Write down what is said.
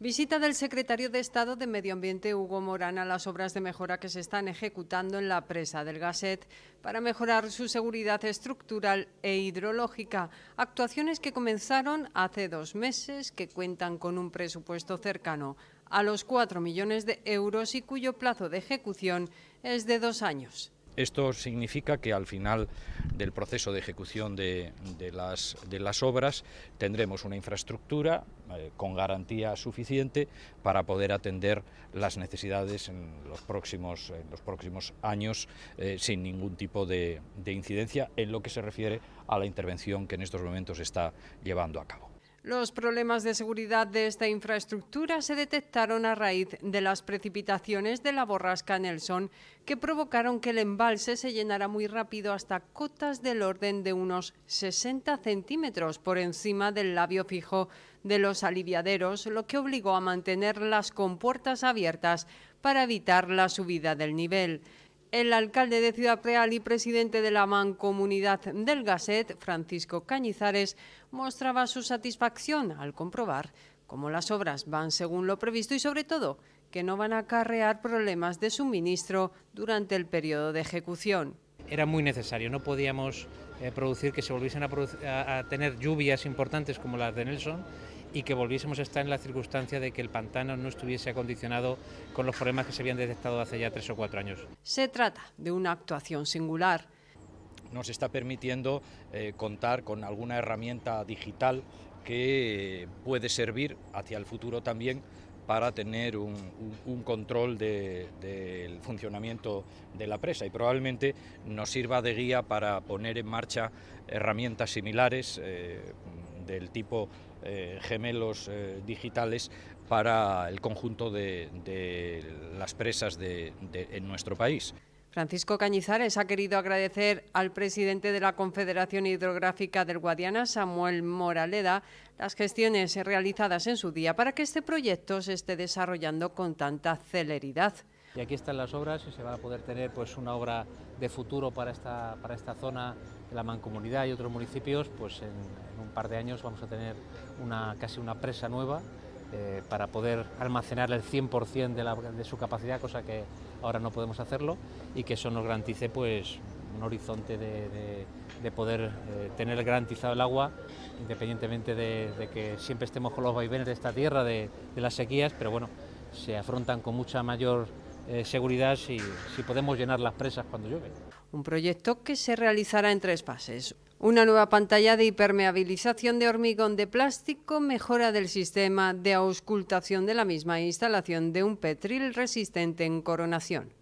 Visita del secretario de Estado de Medio Ambiente Hugo Morán a las obras de mejora que se están ejecutando en la presa del Gasset para mejorar su seguridad estructural e hidrológica, actuaciones que comenzaron hace dos meses, que cuentan con un presupuesto cercano a los 4 millones de euros y cuyo plazo de ejecución es de dos años. Esto significa que al final del proceso de ejecución de, las, obras tendremos una infraestructura eh, con garantía suficiente para poder atender las necesidades en los próximos, años eh, sin ningún tipo de, de incidencia en lo que se refiere a la intervención que en estos momentos se está llevando a cabo. Los problemas de seguridad de esta infraestructura se detectaron a raíz de las precipitaciones de la borrasca Nelson, que provocaron que el embalse se llenara muy rápido hasta cotas del orden de unos 60 centímetros por encima del labio fijo de los aliviaderos, lo que obligó a mantener las compuertas abiertas para evitar la subida del nivel. El alcalde de Ciudad Real y presidente de la mancomunidad del Gasset, Francisco Cañizares, mostraba su satisfacción al comprobar cómo las obras van según lo previsto y, sobre todo, que no van a acarrear problemas de suministro durante el periodo de ejecución. Era muy necesario, no podíamos eh, producir que se volviesen a tener lluvias importantes como las de Nelson y que volviésemos a estar en la circunstancia de que el pantano no estuviese acondicionado con los problemas que se habían detectado hace ya tres o cuatro años. Se trata de una actuación singular nos está permitiendo eh, contar con alguna herramienta digital que puede servir hacia el futuro también para tener un, control del funcionamiento de la presa y probablemente nos sirva de guía para poner en marcha herramientas similares eh, del tipo eh, gemelos eh, digitales para el conjunto de, las presas de, en nuestro país. Francisco Cañizares ha querido agradecer al presidente de la Confederación Hidrográfica del Guadiana, Samuel Moraleda, las gestiones realizadas en su día para que este proyecto se esté desarrollando con tanta celeridad y aquí están las obras y se va a poder tener pues una obra de futuro para esta, para esta zona de la mancomunidad y otros municipios, pues en, un par de años vamos a tener una, casi una presa nueva eh, para poder almacenar el 100% de, su capacidad, cosa que ahora no podemos hacerlo y que eso nos garantice pues un horizonte de, poder eh, tener garantizado el agua, independientemente de, de, que siempre estemos con los vaivenes de esta tierra, de las sequías, pero bueno, se afrontan con mucha mayor eh, seguridad si, si podemos llenar las presas cuando llueve. Un proyecto que se realizará en tres fases. Una nueva pantalla de hipermeabilización de hormigón de plástico, mejora del sistema de auscultación de la misma e instalación de un petril resistente en coronación.